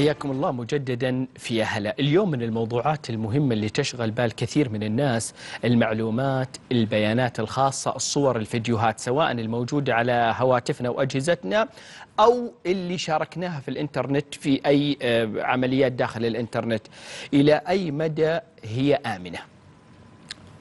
حياكم الله مجددا في هلا اليوم من الموضوعات المهمة اللي تشغل بال كثير من الناس المعلومات البيانات الخاصة الصور الفيديوهات سواء الموجودة على هواتفنا وأجهزتنا أو اللي شاركناها في الإنترنت في أي آه، عمليات داخل الإنترنت إلى أي مدى هي آمنة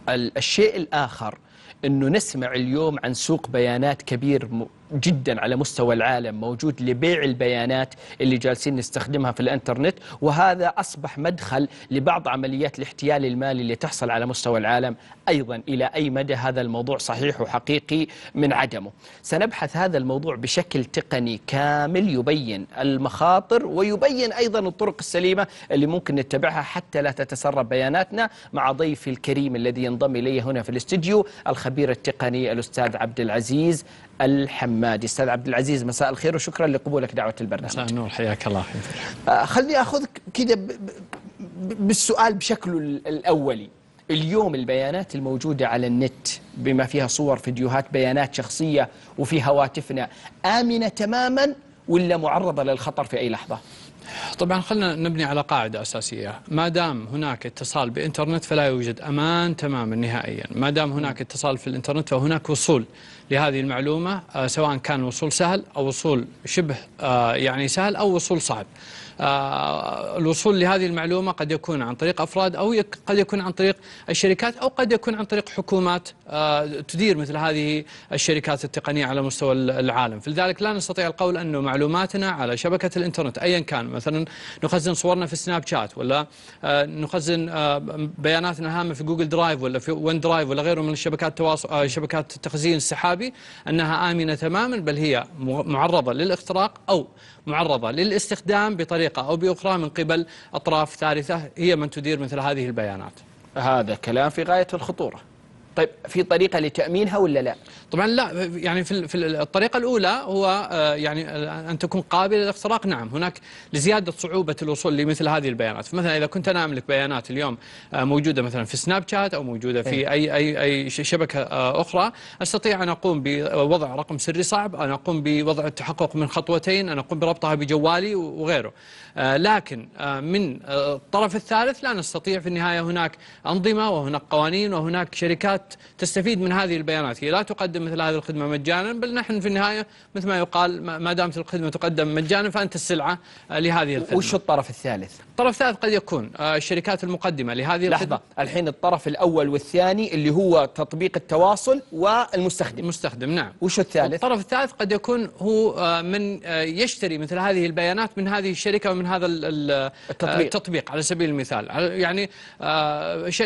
الشيء الآخر أنه نسمع اليوم عن سوق بيانات كبير جدا على مستوى العالم موجود لبيع البيانات اللي جالسين نستخدمها في الانترنت وهذا اصبح مدخل لبعض عمليات الاحتيال المالي اللي تحصل على مستوى العالم ايضا الى اي مدى هذا الموضوع صحيح وحقيقي من عدمه. سنبحث هذا الموضوع بشكل تقني كامل يبين المخاطر ويبين ايضا الطرق السليمه اللي ممكن نتبعها حتى لا تتسرب بياناتنا مع ضيفي الكريم الذي ينضم الي هنا في الاستديو الخبير التقني الاستاذ عبد العزيز الحمد حمادي استاذ عبد العزيز مساء الخير وشكرا لقبولك دعوه البرنامج مساء النور حياك الله آه، خلني اخذك كذا بالسؤال بشكله الاولي اليوم البيانات الموجودة على النت بما فيها صور فيديوهات بيانات شخصية وفي هواتفنا آمنة تماما ولا معرضة للخطر في أي لحظة؟ طبعا خلينا نبني على قاعدة أساسية ما دام هناك اتصال بإنترنت فلا يوجد أمان تماما نهائيا ما دام هناك اتصال في الإنترنت فهناك وصول لهذه المعلومة آه، سواء كان وصول سهل أو وصول شبه آه، يعني سهل أو وصول صعب آه، الوصول لهذه المعلومة قد يكون عن طريق أفراد أو قد يكون عن طريق الشركات أو قد يكون عن طريق حكومات تدير مثل هذه الشركات التقنية على مستوى العالم فلذلك لا نستطيع القول أنه معلوماتنا على شبكة الإنترنت أيا كان مثلا نخزن صورنا في سناب شات ولا نخزن بياناتنا الهامة في جوجل درايف ولا في ون درايف ولا غيره من الشبكات التواصل شبكات التخزين السحابي الذهبي أنها آمنة تماما بل هي معرضة للاختراق أو معرضة للاستخدام بطريقة أو بأخرى من قبل أطراف ثالثة هي من تدير مثل هذه البيانات هذا كلام في غاية الخطورة طيب في طريقة لتأمينها ولا لا؟ طبعا لا يعني في في الطريقة الأولى هو آه، يعني أن تكون قابلة للاختراق نعم هناك لزيادة صعوبة الوصول لمثل هذه البيانات فمثلا إذا كنت أنا أملك بيانات اليوم آه، موجودة مثلا في سناب شات أو موجودة في إيه. أي أي أي شبكة آه، أخرى أستطيع أن أقوم بوضع رقم سري صعب أن أقوم بوضع التحقق من خطوتين أن أقوم بربطها بجوالي وغيره لكن من الطرف الثالث لا نستطيع في النهاية هناك أنظمة وهناك قوانين وهناك شركات الشركات تستفيد من هذه البيانات هي لا تقدم مثل هذه الخدمة مجانا بل نحن في النهاية مثل ما يقال ما دامت الخدمة تقدم مجانا فأنت السلعة آه، لهذه الخدمة وش الطرف الثالث؟ الطرف الثالث قد يكون آه، الشركات المقدمة لهذه لحظة الخدمة الحين الطرف الأول والثاني اللي هو تطبيق التواصل والمستخدم المستخدم نعم وش الثالث؟ الطرف الثالث قد يكون هو آه، من يشتري مثل هذه البيانات من هذه الشركة ومن هذا التطبيق, التطبيق على سبيل المثال يعني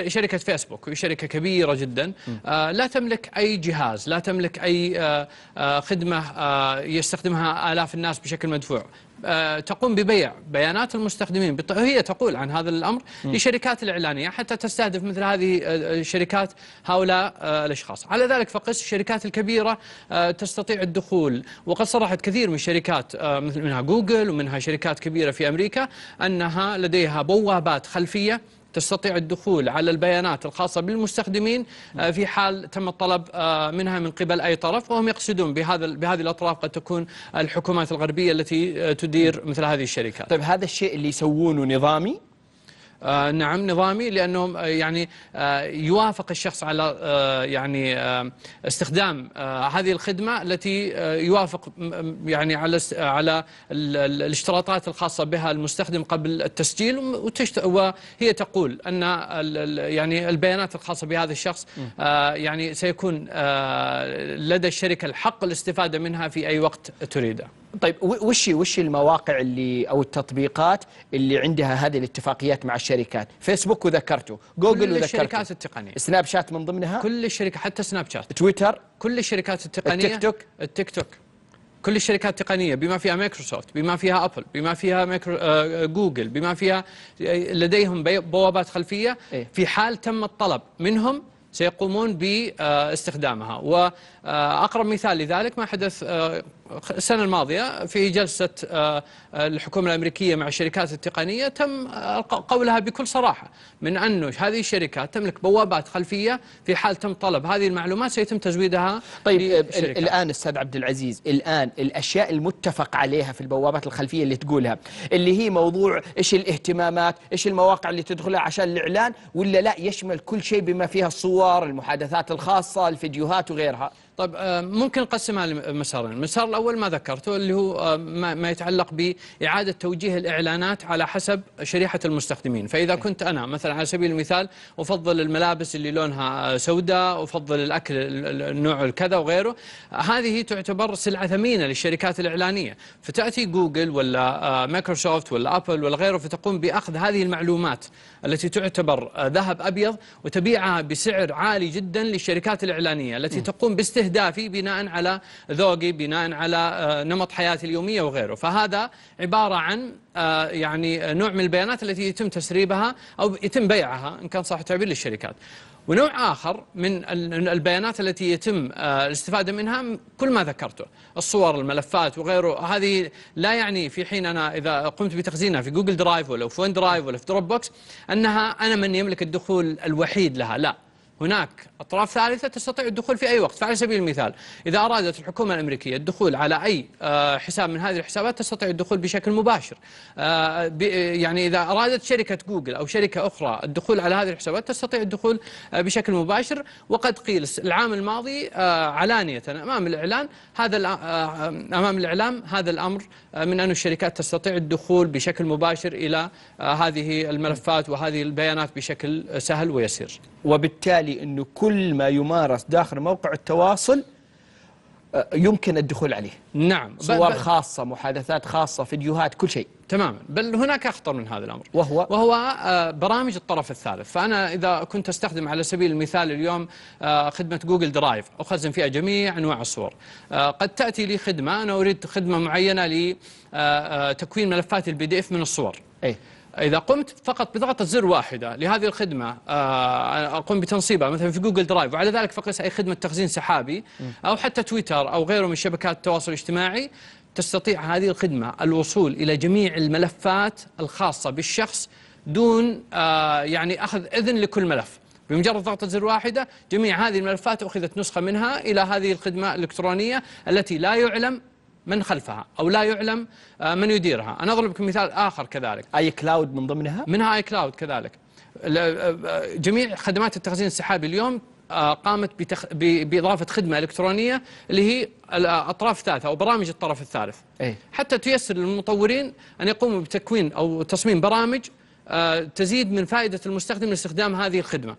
شركة فيسبوك شركة كبيرة جدا آه، لا تملك أي جهاز لا تملك أي آه، آه، خدمة يستخدمها آلاف الناس بشكل مدفوع تقوم ببيع بيانات المستخدمين هي تقول عن هذا الأمر لشركات الإعلانية حتى تستهدف مثل هذه الشركات هؤلاء الأشخاص على ذلك فقس الشركات الكبيرة تستطيع الدخول وقد صرحت كثير من الشركات مثل منها جوجل ومنها شركات كبيرة في أمريكا أنها لديها بوابات خلفية تستطيع الدخول على البيانات الخاصة بالمستخدمين آه، في حال تم الطلب آه، منها من قبل أي طرف وهم يقصدون بهذا بهذه الأطراف قد تكون الحكومات الغربية التي آه، تدير مثل هذه الشركات طيب هذا الشيء اللي يسوونه نظامي آه، نعم نظامي لأنه آه، يعني آه، يوافق الشخص على يعني استخدام هذه الخدمة التي يوافق يعني على على الاشتراطات الخاصة بها المستخدم قبل التسجيل وهي تقول أن يعني البيانات الخاصة بهذا الشخص يعني سيكون لدى الشركة الحق الاستفادة منها في أي وقت تريده طيب وش وش المواقع اللي أو التطبيقات اللي عندها هذه الاتفاقيات مع الشركة الشركات فيسبوك وذكرته جوجل كل وذكرته الشركات التقنيه سناب شات من ضمنها كل الشركات حتى سناب شات تويتر كل الشركات التقنيه التيك توك التيك توك كل الشركات التقنية بما فيها مايكروسوفت بما فيها أبل بما فيها ميكرو آه جوجل بما فيها آه، لديهم بوابات خلفية إيه. في حال تم الطلب منهم سيقومون باستخدامها وأقرب مثال لذلك ما حدث آه، السنة الماضية في جلسة آه، آه، الحكومة الأمريكية مع الشركات التقنية تم آه، قولها بكل صراحة من أنه هذه الشركات تملك بوابات خلفية في حال تم طلب هذه المعلومات سيتم تزويدها طيب الآن أستاذ عبد العزيز الآن الأشياء المتفق عليها في البوابات الخلفية اللي تقولها اللي هي موضوع إيش الاهتمامات إيش المواقع اللي تدخلها عشان الإعلان ولا لا يشمل كل شيء بما فيها الصور المحادثات الخاصة الفيديوهات وغيرها طيب آه، ممكن نقسمها لمسارين، المسار الاول ما ذكرته اللي هو آه، ما يتعلق باعاده توجيه الاعلانات على حسب شريحه المستخدمين، فاذا كنت انا مثلا على سبيل المثال افضل الملابس اللي لونها آه، سوداء، افضل الاكل النوع الكذا وغيره، هذه تعتبر سلعه ثمينه للشركات الاعلانيه، فتاتي جوجل ولا مايكروسوفت ولا ابل ولا غيره فتقوم باخذ هذه المعلومات التي تعتبر ذهب ابيض وتبيعها بسعر عالي جدا للشركات الاعلانيه التي تقوم باستهلاك استهدافي بناء على ذوقي بناء على آه، نمط حياتي اليومية وغيره فهذا عبارة عن آه، يعني نوع من البيانات التي يتم تسريبها أو يتم بيعها إن كان صح التعبير للشركات ونوع آخر من البيانات التي يتم آه، الاستفادة منها كل ما ذكرته الصور الملفات وغيره هذه لا يعني في حين أنا إذا قمت بتخزينها في جوجل درايف ولا في ون درايف ولا في دروب بوكس أنها أنا من يملك الدخول الوحيد لها لا هناك أطراف ثالثة تستطيع الدخول في أي وقت فعلى سبيل المثال إذا أرادت الحكومة الأمريكية الدخول على أي آه، حساب من هذه الحسابات تستطيع الدخول بشكل مباشر آه، يعني إذا أرادت شركة جوجل أو شركة أخرى الدخول على هذه الحسابات تستطيع الدخول آه، بشكل مباشر وقد قيل العام الماضي علانية أمام الإعلان هذا أمام الإعلام هذا الأمر من أن الشركات تستطيع الدخول بشكل مباشر إلى هذه الملفات وهذه البيانات بشكل سهل ويسير وبالتالي بالتالي أنه كل ما يمارس داخل موقع التواصل آه، يمكن الدخول عليه نعم صور خاصة محادثات خاصة فيديوهات كل شيء تماما بل هناك أخطر من هذا الأمر وهو وهو آه، برامج الطرف الثالث فأنا إذا كنت أستخدم على سبيل المثال اليوم آه، خدمة جوجل درايف أخزن فيها جميع أنواع الصور قد تأتي لي خدمة أنا أريد خدمة معينة لتكوين ملفات البي دي اف من الصور أي. إذا قمت فقط بضغطة زر واحدة لهذه الخدمة آه، أقوم بتنصيبها مثلا في جوجل درايف وعلى ذلك فقط أي خدمة تخزين سحابي أو حتى تويتر أو غيره من شبكات التواصل الاجتماعي تستطيع هذه الخدمة الوصول إلى جميع الملفات الخاصة بالشخص دون آه، يعني أخذ إذن لكل ملف بمجرد ضغطة زر واحدة جميع هذه الملفات أخذت نسخة منها إلى هذه الخدمة الإلكترونية التي لا يعلم من خلفها أو لا يعلم آه، من يديرها أنا أضرب مثال آخر كذلك آي كلاود من ضمنها؟ منها آي كلاود كذلك آه، آه، جميع خدمات التخزين السحابي اليوم قامت بتخ... ب... بإضافة خدمة إلكترونية اللي هي الأطراف الثالثة أو برامج الطرف الثالث أي. حتى تيسر للمطورين أن يقوموا بتكوين أو تصميم برامج تزيد من فائدة المستخدم لاستخدام هذه الخدمة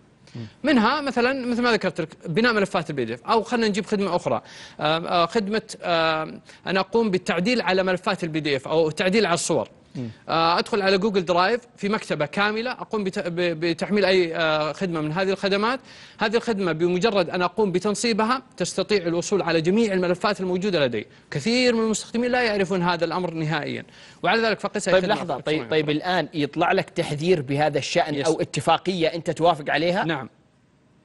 منها مثلا مثل ما ذكرت لك بناء ملفات البي دي اف او خلينا نجيب خدمه اخرى آه، آه، خدمه آه، انا اقوم بالتعديل على ملفات البي دي اف او التعديل على الصور آه، ادخل على جوجل درايف في مكتبه كامله اقوم بتحميل اي آه، خدمه من هذه الخدمات هذه الخدمه بمجرد ان اقوم بتنصيبها تستطيع الوصول على جميع الملفات الموجوده لدي كثير من المستخدمين لا يعرفون هذا الامر نهائيا وعلى ذلك فقط طيب لحظه طيب, طيب الان يطلع لك تحذير بهذا الشان يس. او اتفاقيه انت توافق عليها نعم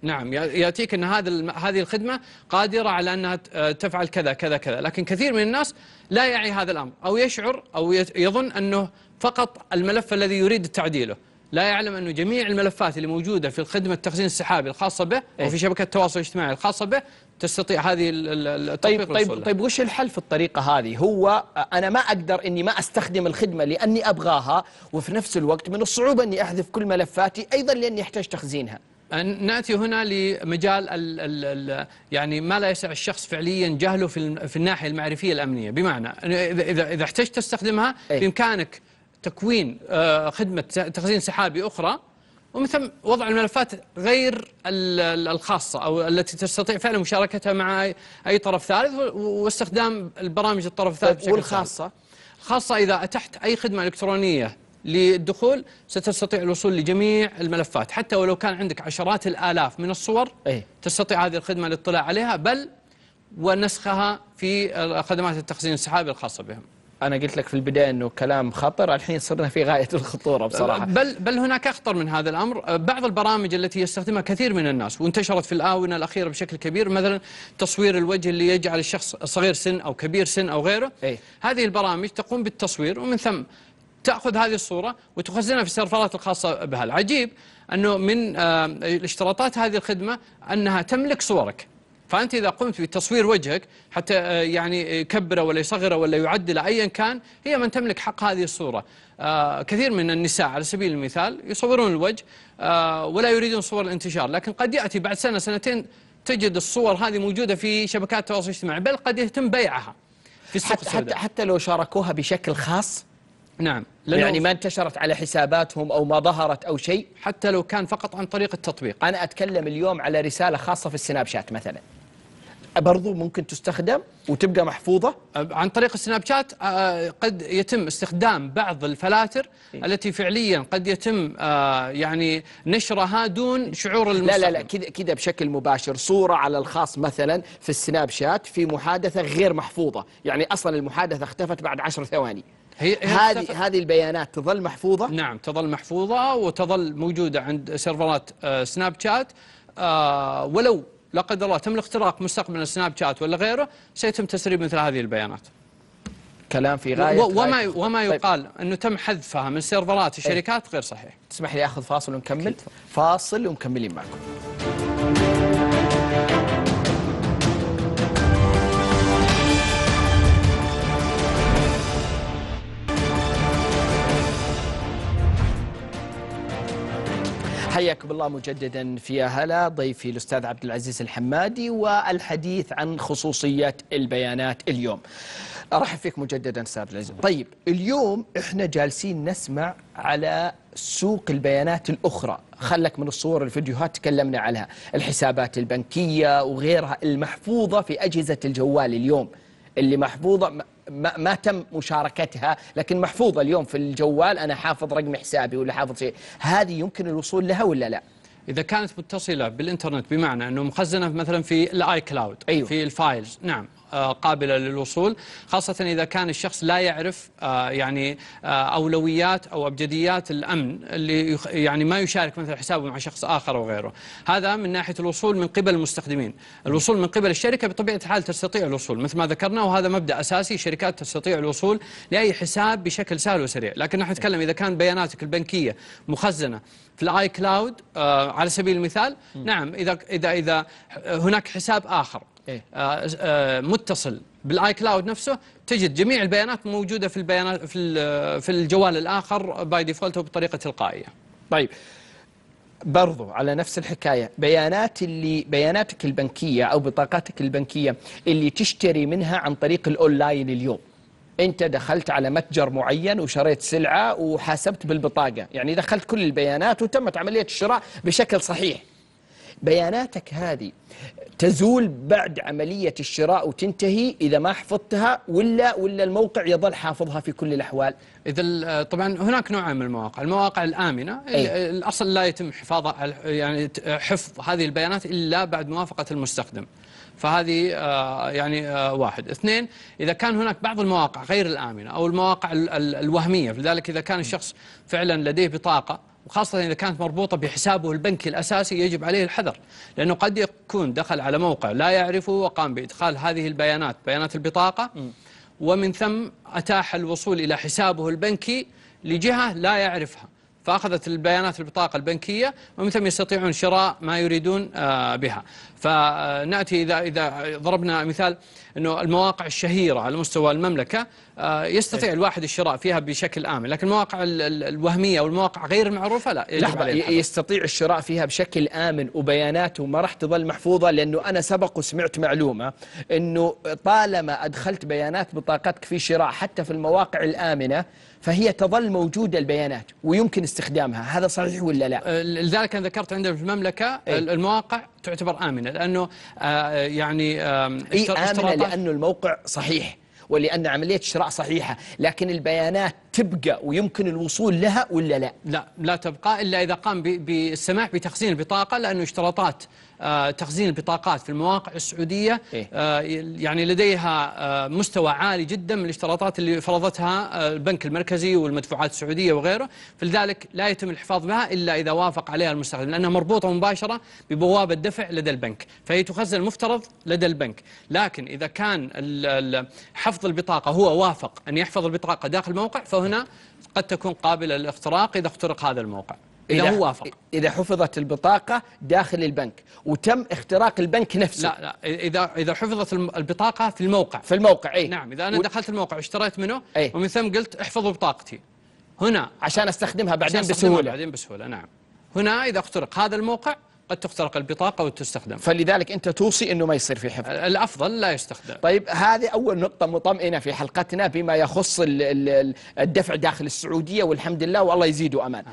نعم ياتيك ان هذا هذه الخدمه قادره على انها آه، تفعل كذا كذا كذا، لكن كثير من الناس لا يعي هذا الامر او يشعر او يظن انه فقط الملف الذي يريد تعديله، لا يعلم انه جميع الملفات اللي موجوده في الخدمه التخزين السحابي الخاصه به او إيه. في شبكه التواصل الاجتماعي الخاصه به تستطيع هذه التطبيق طيب طيب طيب وش الحل في الطريقه هذه؟ هو انا ما اقدر اني ما استخدم الخدمه لاني ابغاها وفي نفس الوقت من الصعوبه اني احذف كل ملفاتي ايضا لاني احتاج تخزينها. ناتي هنا لمجال ال ال الـ يعني ما لا يسع الشخص فعليا جهله في, في الناحيه المعرفيه الامنيه بمعنى اذا اذا احتجت تستخدمها أي. بامكانك تكوين آه، خدمه تخزين سحابي اخرى ومن ثم وضع الملفات غير الخاصة أو التي تستطيع فعلا مشاركتها مع أي طرف ثالث واستخدام البرامج الطرف الثالث بشكل والخاصة الخاصة إذا أتحت أي خدمة إلكترونية للدخول ستستطيع الوصول لجميع الملفات حتى ولو كان عندك عشرات الآلاف من الصور أيه؟ تستطيع هذه الخدمة الاطلاع عليها بل ونسخها في خدمات التخزين السحابي الخاصة بهم أنا قلت لك في البداية أنه كلام خطر الحين صرنا في غاية الخطورة بصراحة بل, بل هناك أخطر من هذا الأمر بعض البرامج التي يستخدمها كثير من الناس وانتشرت في الآونة الأخيرة بشكل كبير مثلا تصوير الوجه اللي يجعل الشخص صغير سن أو كبير سن أو غيره أي. هذه البرامج تقوم بالتصوير ومن ثم تاخذ هذه الصوره وتخزنها في السيرفرات الخاصه بها العجيب انه من آه، الاشتراطات هذه الخدمه انها تملك صورك فانت اذا قمت بتصوير وجهك حتى آه، يعني يكبره ولا يصغره ولا يعدله ايا كان هي من تملك حق هذه الصوره آه، كثير من النساء على سبيل المثال يصورون الوجه ولا يريدون صور الانتشار لكن قد ياتي بعد سنه سنتين تجد الصور هذه موجوده في شبكات التواصل الاجتماعي بل قد يتم بيعها في السوق حتى حتى لو شاركوها بشكل خاص نعم يعني ما انتشرت على حساباتهم أو ما ظهرت أو شيء حتى لو كان فقط عن طريق التطبيق أنا أتكلم اليوم على رسالة خاصة في السناب شات مثلا برضو ممكن تستخدم وتبقى محفوظة عن طريق السناب شات آه، قد يتم استخدام بعض الفلاتر إيه. التي فعليا قد يتم آه، يعني نشرها دون شعور المستخدم لا لا لا كذا كذا بشكل مباشر صورة على الخاص مثلا في السناب شات في محادثة غير محفوظة يعني أصلا المحادثة اختفت بعد عشر ثواني هي هذه هذه البيانات تظل محفوظه نعم تظل محفوظه وتظل موجوده عند سيرفرات آه، سناب شات آه، ولو لا قدر الله تم الاختراق مستقبلا سناب شات ولا غيره سيتم تسريب مثل هذه البيانات كلام في غايه وما وما طيب. يقال طيب. انه تم حذفها من سيرفرات طيب. الشركات غير صحيح تسمح لي اخذ فاصل ونكمل فاصل ومكملين معكم نعم. حياكم الله مجددا في هلا ضيفي الاستاذ عبد العزيز الحمادي والحديث عن خصوصيه البيانات اليوم. ارحب فيك مجددا استاذ العزيز. طيب اليوم احنا جالسين نسمع على سوق البيانات الاخرى، خلك من الصور الفيديوهات تكلمنا عنها، الحسابات البنكيه وغيرها المحفوظه في اجهزه الجوال اليوم اللي محفوظه ما, تم مشاركتها لكن محفوظة اليوم في الجوال أنا حافظ رقم حسابي ولا حافظ شيء هذه يمكن الوصول لها ولا لا؟ إذا كانت متصلة بالإنترنت بمعنى أنه مخزنة مثلا في الآي كلاود أيوه. في الفايلز نعم آه، قابلة للوصول خاصة إذا كان الشخص لا يعرف آه، يعني آه، أولويات أو أبجديات الأمن اللي يعني ما يشارك مثلا حسابه مع شخص آخر وغيره هذا من ناحية الوصول من قبل المستخدمين الوصول من قبل الشركة بطبيعة الحال تستطيع الوصول مثل ما ذكرنا وهذا مبدأ أساسي الشركات تستطيع الوصول لأي حساب بشكل سهل وسريع لكن نحن نتكلم إذا كان بياناتك البنكية مخزنة في الاي كلاود على سبيل المثال نعم اذا اذا اذا هناك حساب اخر إيه آه، آه، متصل بالاي كلاود نفسه تجد جميع البيانات موجوده في البيانات في في الجوال الاخر باي ديفولت وبطريقه تلقائيه. طيب برضو على نفس الحكايه بيانات اللي بياناتك البنكيه او بطاقاتك البنكيه اللي تشتري منها عن طريق الاونلاين اليوم. انت دخلت على متجر معين وشريت سلعه وحاسبت بالبطاقه، يعني دخلت كل البيانات وتمت عمليه الشراء بشكل صحيح. بياناتك هذه تزول بعد عملية الشراء وتنتهي إذا ما حفظتها ولا ولا الموقع يظل حافظها في كل الأحوال إذا آه، طبعا هناك نوعين من المواقع المواقع الآمنة أي. الأصل لا يتم حفاظها يعني حفظ هذه البيانات إلا بعد موافقة المستخدم فهذه آه، يعني آه، واحد اثنين إذا كان هناك بعض المواقع غير الآمنة أو المواقع الوهمية لذلك إذا كان الشخص فعلا لديه بطاقة وخاصة إذا كانت مربوطة بحسابه البنكي الأساسي يجب عليه الحذر لأنه قد يكون دخل على موقع لا يعرفه وقام بإدخال هذه البيانات بيانات البطاقة ومن ثم أتاح الوصول إلى حسابه البنكي لجهة لا يعرفها فأخذت البيانات البطاقة البنكية ومن ثم يستطيعون شراء ما يريدون آه، بها فنأتي إذا, إذا ضربنا مثال أنه المواقع الشهيرة على مستوى المملكة آه، يستطيع إيه. الواحد الشراء فيها بشكل آمن لكن المواقع الوهمية والمواقع غير المعروفة لا لحظة يستطيع الشراء فيها بشكل آمن وبياناته ما راح تظل محفوظة لأنه أنا سبق وسمعت معلومة أنه طالما أدخلت بيانات بطاقتك في شراء حتى في المواقع الآمنة فهي تظل موجودة البيانات ويمكن استخدامها هذا صحيح ولا لا أه، لذلك أنا ذكرت عندنا في المملكة أي. المواقع تعتبر آمنة لأنه أه، يعني آه إيه آمنة لأنه الموقع صحيح ولأن عملية الشراء صحيحة لكن البيانات تبقى ويمكن الوصول لها ولا لا لا لا تبقى إلا إذا قام بالسماح بتخزين البطاقة لأنه اشتراطات آه، تخزين البطاقات في المواقع السعودية إيه. آه، يعني لديها آه، مستوى عالي جدا من الاشتراطات اللي فرضتها البنك المركزي والمدفوعات السعودية وغيره فلذلك لا يتم الحفاظ بها إلا إذا وافق عليها المستخدم لأنها مربوطة مباشرة ببوابة دفع لدى البنك فهي تخزن المفترض لدى البنك لكن إذا كان حفظ البطاقة هو وافق أن يحفظ البطاقة داخل الموقع فهنا قد تكون قابلة للاختراق إذا اخترق هذا الموقع إذا, هو وافق إذا حفظت البطاقة داخل البنك وتم اختراق البنك نفسه لا لا إذا إذا حفظت البطاقة في الموقع في الموقع أي نعم إذا أنا و... دخلت الموقع واشتريت منه أي ومن ثم قلت احفظوا بطاقتي هنا عشان استخدمها بعدين عشان أستخدمها بسهولة بعدين بسهولة نعم هنا إذا اخترق هذا الموقع قد تخترق البطاقة وتستخدم فلذلك أنت توصي أنه ما يصير في حفظ الأفضل لا يستخدم طيب هذه أول نقطة مطمئنة في حلقتنا بما يخص الدفع داخل السعودية والحمد لله والله يزيده أمان آه.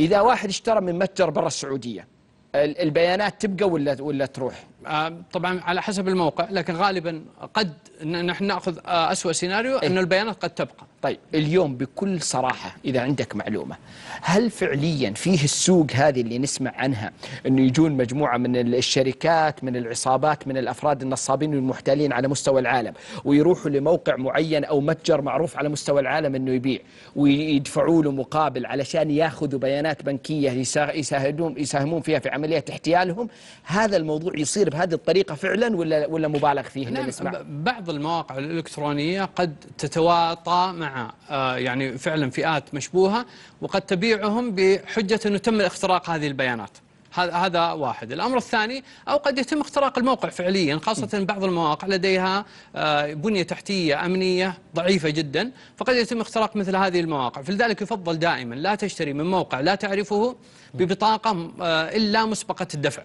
اذا واحد اشترى من متجر برا السعوديه البيانات تبقى ولا ولا تروح آه، طبعا على حسب الموقع لكن غالبا قد نحن ناخذ آه، اسوء سيناريو إيه. انه البيانات قد تبقى طيب اليوم بكل صراحه اذا عندك معلومه هل فعليا فيه السوق هذه اللي نسمع عنها انه يجون مجموعه من الشركات من العصابات من الافراد النصابين والمحتالين على مستوى العالم ويروحوا لموقع معين او متجر معروف على مستوى العالم انه يبيع ويدفعوا له مقابل علشان ياخذوا بيانات بنكيه يساهمون يساهمون فيها في عمليه احتيالهم هذا الموضوع يصير بهذه الطريقه فعلا ولا ولا مبالغ فيه نعم نسمع؟ بعض المواقع الالكترونيه قد تتواطى مع آه، يعني فعلا فئات مشبوهه وقد تبيعهم بحجه انه تم اختراق هذه البيانات هذا واحد الأمر الثاني أو قد يتم اختراق الموقع فعليا خاصة بعض المواقع لديها آه، بنية تحتية أمنية ضعيفة جدا فقد يتم اختراق مثل هذه المواقع فلذلك يفضل دائما لا تشتري من موقع لا تعرفه ببطاقة آه، إلا مسبقة الدفع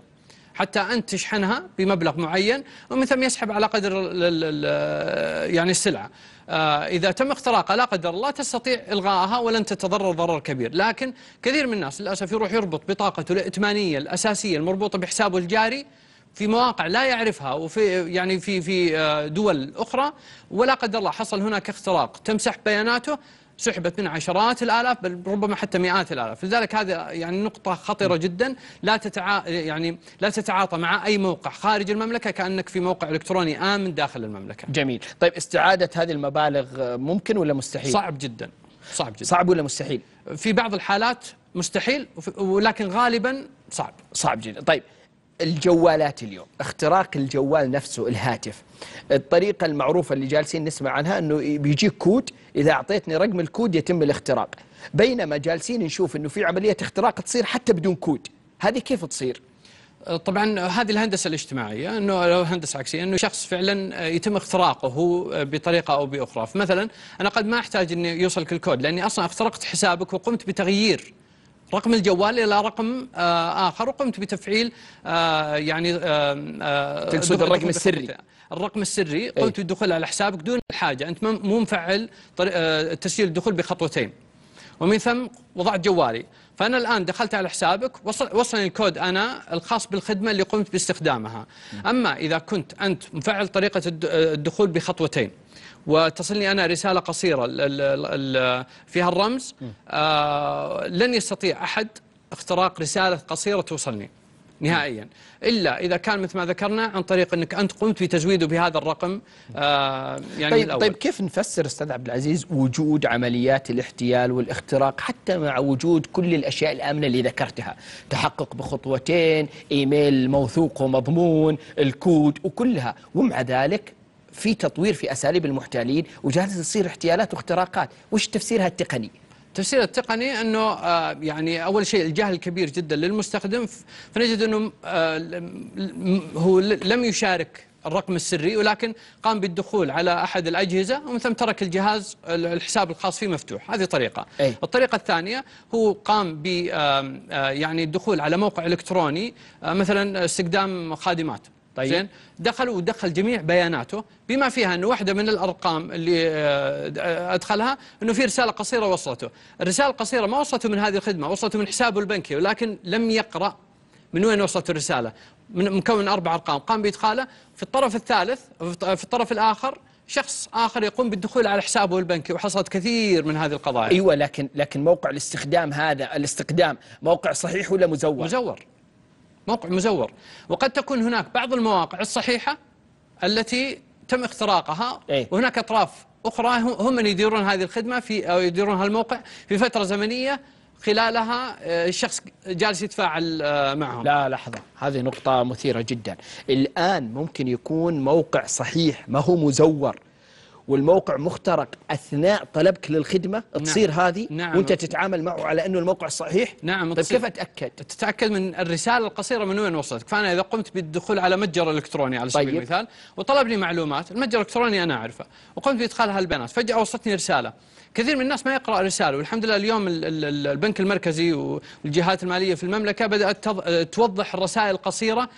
حتى أنت تشحنها بمبلغ معين ومن ثم يسحب على قدر آه، يعني السلعة آه، إذا تم اختراقها لا قدر الله تستطيع إلغائها ولن تتضرر ضرر كبير لكن كثير من الناس للأسف يروح يربط بطاقته الائتمانية الأساسية المربوطة بحسابه الجاري في مواقع لا يعرفها وفي يعني في في آه، دول اخرى ولا قدر الله حصل هناك اختراق تمسح بياناته سحبت من عشرات الآلاف بل ربما حتى مئات الآلاف لذلك هذه يعني نقطة خطيرة جدا لا تتعا يعني لا تتعاطى مع أي موقع خارج المملكة كأنك في موقع إلكتروني آمن داخل المملكة جميل طيب استعادة هذه المبالغ ممكن ولا مستحيل؟ صعب جدا صعب جدا صعب ولا مستحيل؟ في بعض الحالات مستحيل ولكن غالبا صعب صعب جدا طيب الجوالات اليوم اختراق الجوال نفسه الهاتف الطريقة المعروفة اللي جالسين نسمع عنها أنه بيجيك كود إذا أعطيتني رقم الكود يتم الاختراق بينما جالسين نشوف أنه في عملية اختراق تصير حتى بدون كود هذه كيف تصير؟ طبعا هذه الهندسه الاجتماعيه انه لو هندسه عكسيه انه شخص فعلا يتم اختراقه هو بطريقه او باخرى فمثلا انا قد ما احتاج اني يوصلك الكود لاني اصلا اخترقت حسابك وقمت بتغيير رقم الجوال الى رقم آه، اخر وقمت بتفعيل آه، يعني آه، تقصد الرقم السري الرقم إيه. السري قمت بالدخول على حسابك دون الحاجه انت مو مفعل تسجيل الدخول بخطوتين ومن ثم وضعت جوالي فانا الان دخلت على حسابك وصل وصلني الكود انا الخاص بالخدمه اللي قمت باستخدامها اما اذا كنت انت مفعل طريقه الدخول بخطوتين وتصلني أنا رسالة قصيرة فيها الرمز آه، لن يستطيع أحد اختراق رسالة قصيرة توصلني نهائيا إلا إذا كان مثل ما ذكرنا عن طريق أنك أنت قمت بتزويده بهذا الرقم آه يعني طيب, الأول. طيب كيف نفسر أستاذ عبد العزيز وجود عمليات الاحتيال والاختراق حتى مع وجود كل الأشياء الآمنة اللي ذكرتها تحقق بخطوتين إيميل موثوق ومضمون الكود وكلها ومع ذلك في تطوير في اساليب المحتالين وجالسه تصير احتيالات واختراقات، وش تفسيرها التقني؟ التفسير التقني انه آه، يعني اول شيء الجهل الكبير جدا للمستخدم فنجد انه آه، هو لم يشارك الرقم السري ولكن قام بالدخول على احد الاجهزه ومن ثم ترك الجهاز الحساب الخاص فيه مفتوح هذه طريقه أي. الطريقه الثانيه هو قام ب آه، يعني الدخول على موقع الكتروني مثلا استخدام خادمات طيب زين دخل ودخل جميع بياناته بما فيها انه واحده من الارقام اللي آه، ادخلها انه في رساله قصيره وصلته، الرساله القصيره ما وصلته من هذه الخدمه، وصلته من حسابه البنكي ولكن لم يقرا من وين وصلت الرساله؟ من مكون اربع ارقام، قام بادخاله، في الطرف الثالث في الطرف الاخر شخص اخر يقوم بالدخول على حسابه البنكي وحصلت كثير من هذه القضايا. ايوه لكن لكن موقع الاستخدام هذا الاستقدام موقع صحيح ولا مزور؟ مزور موقع مزور وقد تكون هناك بعض المواقع الصحيحة التي تم اختراقها إيه. وهناك أطراف أخرى هم من يديرون هذه الخدمة في أو يديرون هالموقع في فترة زمنية خلالها آه، الشخص جالس يتفاعل آه، معهم لا لحظة هذه نقطة مثيرة جدا الآن ممكن يكون موقع صحيح ما هو مزور والموقع مخترق اثناء طلبك للخدمه نعم. تصير هذه نعم. وانت تتعامل معه على انه الموقع صحيح نعم طيب كيف اتاكد تتاكد من الرساله القصيره من وين وصلتك فانا اذا قمت بالدخول على متجر الكتروني على سبيل طيب. المثال وطلب لي معلومات المتجر الالكتروني انا اعرفه وقمت بادخال هالبيانات فجاه وصلتني رساله كثير من الناس ما يقرا رساله والحمد لله اليوم البنك المركزي والجهات الماليه في المملكه بدات توضح الرسائل القصيره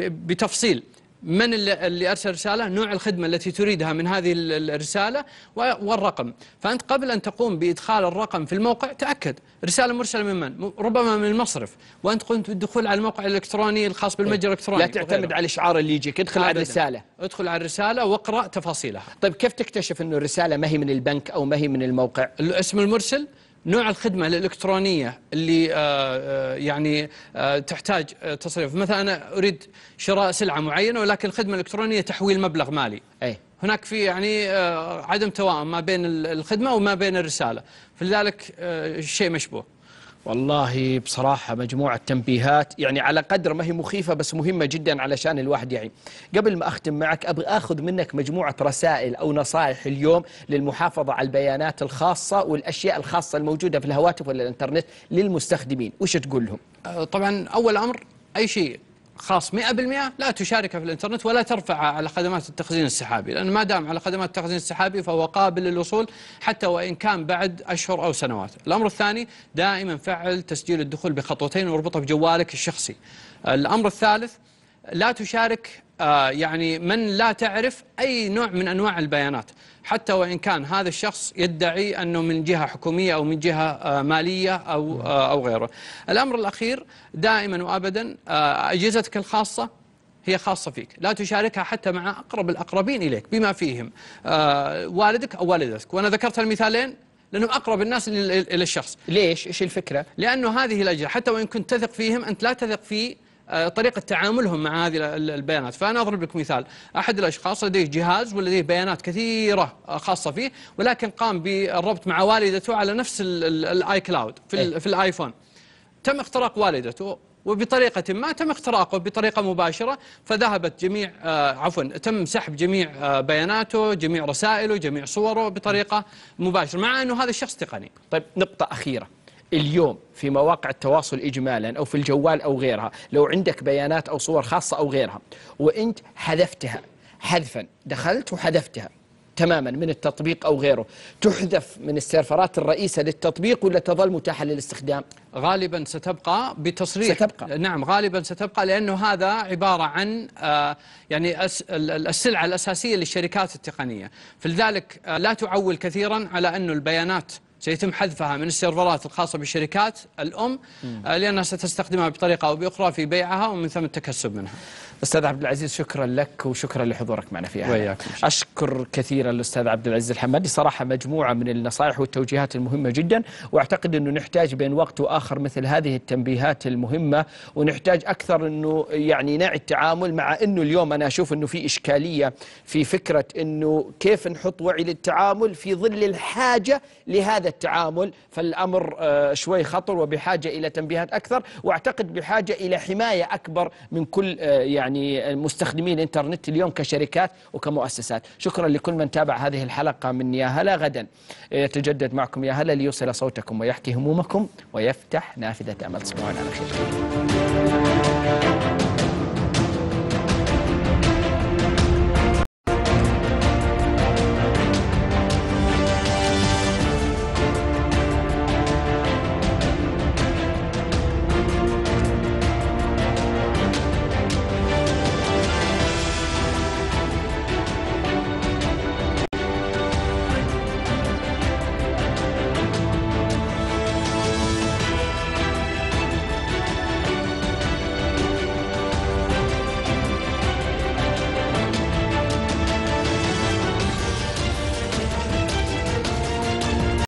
بتفصيل من اللي أرسل رسالة نوع الخدمة التي تريدها من هذه الرسالة والرقم فأنت قبل أن تقوم بإدخال الرقم في الموقع تأكد رسالة مرسلة من من ربما من المصرف وأنت قمت بالدخول على الموقع الإلكتروني الخاص بالمتجر إيه. الإلكتروني لا تعتمد وغيره. على الإشعار اللي يجيك ادخل على الرسالة ادخل على الرسالة واقرأ تفاصيلها طيب كيف تكتشف انه الرسالة ما هي من البنك أو ما هي من الموقع اسم المرسل نوع الخدمة الإلكترونية اللي آه، آه، يعني آه، تحتاج تصريف مثلا أنا أريد شراء سلعة معينة ولكن الخدمة الإلكترونية تحويل مبلغ مالي أي. هناك في يعني عدم توائم ما بين الخدمة وما بين الرسالة فلذلك الشيء مشبوه والله بصراحة مجموعة تنبيهات يعني على قدر ما هي مخيفة بس مهمة جدا علشان الواحد يعني قبل ما أختم معك أبغى أخذ منك مجموعة رسائل أو نصائح اليوم للمحافظة على البيانات الخاصة والأشياء الخاصة الموجودة في الهواتف ولا الإنترنت للمستخدمين وش تقول لهم؟ أه، طبعا أول أمر أي شيء خاص 100% لا تشاركه في الانترنت ولا ترفعه على خدمات التخزين السحابي لأن ما دام على خدمات التخزين السحابي فهو قابل للوصول حتى وإن كان بعد أشهر أو سنوات الأمر الثاني دائما فعل تسجيل الدخول بخطوتين واربطه بجوالك الشخصي الأمر الثالث لا تشارك آه، يعني من لا تعرف أي نوع من أنواع البيانات حتى وإن كان هذا الشخص يدعي أنه من جهة حكومية أو من جهة آه، مالية أو, آه، أو غيره الأمر الأخير دائما وأبدا آه، أجهزتك الخاصة هي خاصة فيك لا تشاركها حتى مع أقرب الأقربين إليك بما فيهم والدك أو والدتك وأنا ذكرت المثالين لأنهم أقرب الناس إلى الشخص ليش؟ إيش الفكرة؟ لأنه هذه الأجهزة حتى وإن كنت تثق فيهم أنت لا تثق في آه، طريقه تعاملهم مع هذه البيانات فانا اضرب لك مثال احد الاشخاص لديه جهاز ولديه بيانات كثيره آه، خاصه فيه ولكن قام بالربط مع والدته على نفس الاي كلاود في, إيه. في الايفون تم اختراق والدته وبطريقة ما تم اختراقه بطريقة مباشرة فذهبت جميع آه عفوا تم سحب جميع آه بياناته جميع رسائله جميع صوره بطريقة مباشرة مع أنه هذا الشخص تقني طيب نقطة أخيرة اليوم في مواقع التواصل اجمالا او في الجوال او غيرها لو عندك بيانات او صور خاصه او غيرها وانت حذفتها حذفا دخلت وحذفتها تماما من التطبيق او غيره تحذف من السيرفرات الرئيسه للتطبيق ولا تظل متاحه للاستخدام غالبا ستبقى بتصريح ستبقى نعم غالبا ستبقى لانه هذا عباره عن آه، يعني السلعه الاساسيه للشركات التقنيه فلذلك آه، لا تعول كثيرا على انه البيانات سيتم حذفها من السيرفرات الخاصة بالشركات الأم آه، لأنها ستستخدمها بطريقة أو بأخرى في بيعها ومن ثم التكسب منها أستاذ عبد العزيز شكرا لك وشكرا لحضورك معنا في أهلا أشكر كثيرا الأستاذ عبد العزيز الحمادي صراحة مجموعة من النصائح والتوجيهات المهمة جدا وأعتقد أنه نحتاج بين وقت وآخر مثل هذه التنبيهات المهمة ونحتاج أكثر أنه يعني نعي التعامل مع أنه اليوم أنا أشوف أنه في إشكالية في فكرة أنه كيف نحط وعي للتعامل في ظل الحاجة لهذا التعامل فالأمر آه، شوي خطر وبحاجة إلى تنبيهات أكثر وأعتقد بحاجة إلى حماية أكبر من كل آه، يعني مستخدمين الإنترنت اليوم كشركات وكمؤسسات شكرا لكل من تابع هذه الحلقة من يا هلا غدا آه، يتجدد معكم يا هلا ليوصل صوتكم ويحكي همومكم ويفتح نافذة أمل تصبحون على خير